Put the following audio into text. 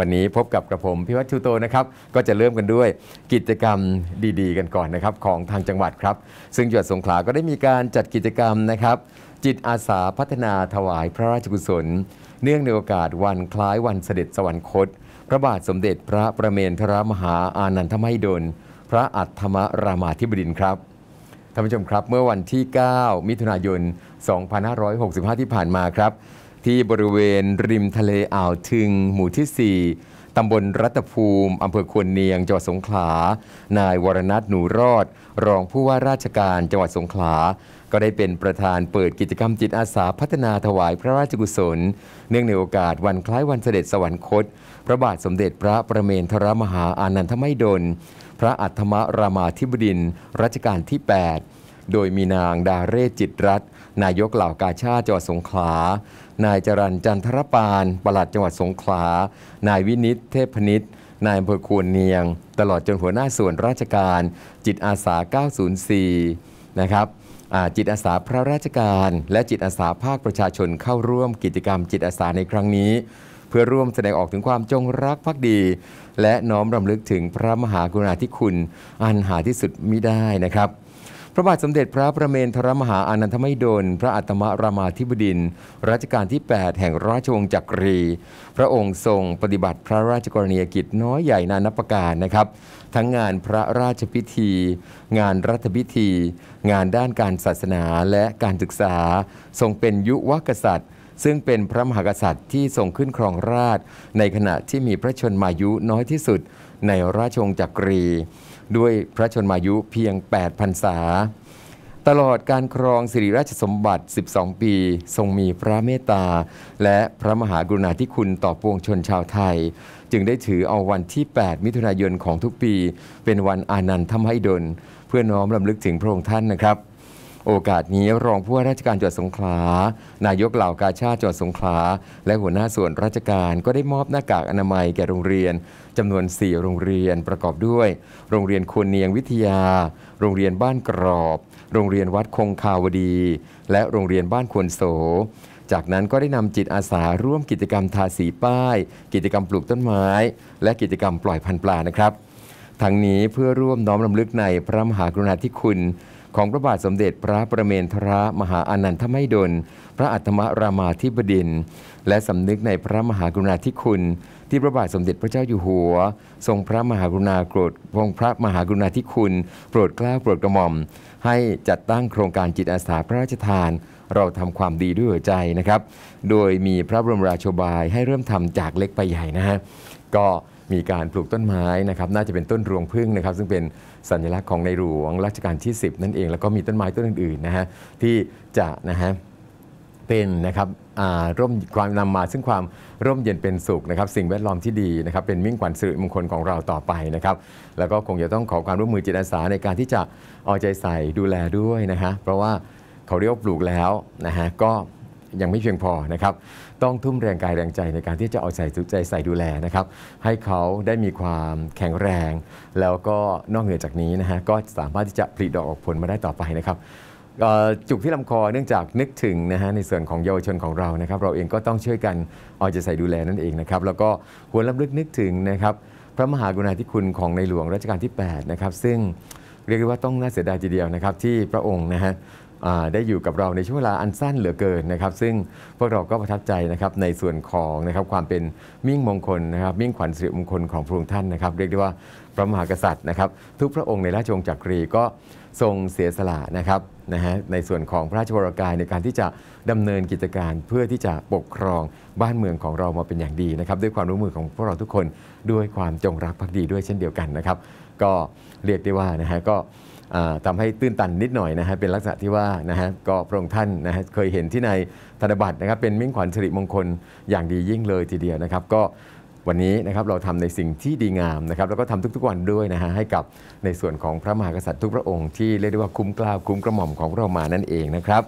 วันนี้พบกับกระผมพิวัตชูโตนะครับก็จะเริ่มกันด้วยกิจกรรมดีๆกันก่อนนะครับของทางจังหวัดครับ ซึ่งจังหวัดสงขลา ก็ได้มีการจัดกิจกรรมนะครับ จิตอาสาพัฒนาถวายพระราชกุศล เนื่องในโอกาสวันคล้ายวันเสด็จสวรรคต พระบาทสมเด็จพระประเมนทรมหาอานันทมหิดลพระอัฏฐมรามาธิบดินครับท่านผู้ชมครับ เมื่อวันที่ 9 มิถุนายน 2565 ที่ผ่านมาครับที่บริเวณริมทะเลอ่าวทึง หมู่ที่ 4 ตำบลรัตภูมิ อำเภอควนเนียง จังหวัดสงขลา นายวรนัทหนูรอด รองผู้ว่าราชการจังหวัดสงขลา ก็ได้เป็นประธานเปิดกิจกรรมจิตอาสาพัฒนาถวายพระราชกุศล เนื่องในโอกาสวันคล้ายวันเสด็จสวรรคต พระบาทสมเด็จพระประเมนทรมหาอานันทไมดล พระอัธมรามาธิบดินรัชกาลที่ 8 โดยมีนางดาเรศจิตรัตนายกเหล่ากาชาติจังหวัดสงขลานายจรันจันทรปานปลัดจังหวัดสงขลา นายวินิต เทพนิต นายอำเภอควรเนียง ตลอดจนหัวหน้าส่วนราชการ จิตอาสา 904 นะครับจิตอาสาพระราชการ และจิตอาสาภาคประชาชนเข้าร่วมกิจกรรมจิตอาสาในครั้งนี้ เพื่อร่วมแสดงออกถึงความจงรักภักดี และน้อมรำลึกถึงพระมหากรุณาธิคุณอันหาที่สุดมิได้นะครับพระบาทสมเด็จพระประเมนทรมหาอานันทมหิดล พระอัตมรามาธิบดินรัชกาลที่ 8 แห่งราชวงศ์จักรี พระองค์ทรงปฏิบัติพระราชกรณียกิจน้อยใหญ่นานับประการนะครับ ทั้งงานพระราชพิธี งานรัฐพิธี งานด้านการศาสนาและการศึกษา ทรงเป็นยุวกษัตริย์ ซึ่งเป็นพระมหากษัตริย์ที่ทรงขึ้นครองราชในขณะที่มีพระชนมายุน้อยที่สุดในราชวงศ์จักรีด้วยพระชนมายุเพียง 8พรรษาตลอดการครองสิริราชสมบัติ 12 ปี ทรงมีพระเมตตา และพระมหากรุณาธิคุณต่อปวงชนชาวไทย จึงได้ถือเอาวันที่ 8 มิถุนายนของทุกปี เป็นวันอานันทมหิดลเพื่อน้อมรำลึกถึงพระองค์ท่านนะครับโอกาสนี้รองผู้ว่าราชการจังหวัดสงขลา นายกเหล่ากาชาติจังหวัดสงขลาและหัวหน้าส่วนราชการก็ได้มอบหน้ากากอนามัยแก่โรงเรียนจำนวน 4 โรงเรียนประกอบด้วย โรงเรียนควรเนียงวิทยา โรงเรียนบ้านกรอบ โรงเรียนวัดคงคาวดี และโรงเรียนบ้านควรโสจากนั้นก็ได้นำจิตอาสา ร่วมกิจกรรมทาสีป้าย กิจกรรมปลูกต้นไม้ และกิจกรรมปล่อยพันธุ์ปลานะครับ ทั้งนี้เพื่อร่วมน้อมรำลึกในพระมหากรุณาธิคุณของพระบาทสมเด็จพระประเมนทรมหาอานันทมหิดลพระอัตมรามาธิบดินและสำนึกในพระมหากรุณาธิคุณ ที่พระบาทสมเด็จพระเจ้าอยู่หัว ทรงพระมหากรุณาโปรดรงพระมหากรุณาธิคุณโปรดกล้าโปรดกระหม่อม ให้จัดตั้งโครงการจิตอาสาพระราชทาน เราทำความดีด้วยใจนะครับ โดยมีพระบรมราชบายให้เริ่มทำจากเล็กไปใหญ่นะฮะก็มีการปลูกต้นไม้นะครับน่าจะเป็นต้นรวงพึ่งนะครับ ซึ่งเป็นสัญลักษณ์ของในหลวงรัชกาลที่ 10 นั่นเอง แล้วก็มีต้นไม้ต้นอื่นๆนะฮะที่จะนะฮะเป็นนะครับร่มความนำมาซึ่งความร่มเย็นเป็นสุขนะครับ สิ่งแวดล้อมที่ดีนะครับเป็นมิ่งขวัญสิริมงคลของเราต่อไปนะครับ แล้วก็คงจะต้องขอความร่วมมือจิตอาสาในการที่จะเอาใจใส่ดูแลด้วยนะฮะเพราะว่าเขาเรียกปลูกแล้วนะฮะก็ยังไม่เพียงพอนะครับ ต้องทุ่มแรงกายแรงใจในการที่จะเอาใส่ใจใส่ดูแลนะครับ ให้เขาได้มีความแข็งแรง แล้วก็นอกเหนือจากนี้นะฮะ ก็สามารถที่จะผลิดอกออกผลมาได้ต่อไปนะครับ จุกที่ลำคอเนื่องจากนึกถึงนะฮะในส่วนของเยาวชนของเรานะครับ เราเองก็ต้องช่วยกัน เอาใจใส่ดูแลนั่นเองนะครับ แล้วก็ควรลำลึกนึกถึงนะครับ พระมหากรุณาธิคุณของในหลวงรัชกาลที่8นะครับ ซึ่งเรียกว่าต้องน่าเสียดายทีเดียวนะครับที่พระองค์นะฮะได้อยู่กับเราในช่วงเวลาอันสั้นเหลือเกินนะครับ ซึ่งพวกเราก็ประทับใจนะครับในส่วนของนะครับความเป็นมิ่งมงคลนะครับมิ่งขวัญสิริมงคลของพระองค์ท่านนะครับ เรียกได้ว่าพระมหากษัตริย์นะครับ ทุกพระองค์ในราชวงศ์จักรีก็ทรงเสียสละนะครับนะฮะในส่วนของพระราชวรกายในการที่จะดำเนินกิจการ เพื่อที่จะปกครองบ้านเมืองของเรามาเป็นอย่างดีนะครับ ด้วยความร่วมมือของพวกเราทุกคนด้วยความจงรักภักดีด้วยเช่นเดียวกันนะครับก็เรียกได้ว่านะฮะก็ทำให้ตื้นตันนิดหน่อยนะฮะเป็นลักษณะที่ว่านะฮะก็พระองค์ท่านนะฮะเคยเห็นที่ในธนบัตรนะครับ เป็นมิ่งขวัญสิริมงคลอย่างดียิ่งเลยทีเดียวนะครับ ก็วันนี้นะครับเราทำในสิ่งที่ดีงามนะครับ แล้วก็ทำทุกๆวันด้วยนะฮะให้กับในส่วนของพระมหากษัตริย์ทุกพระองค์ที่เรียกได้ว่าคุ้มกล้าวคุ้มกระหม่อมของเรามานั่นเองนะครับ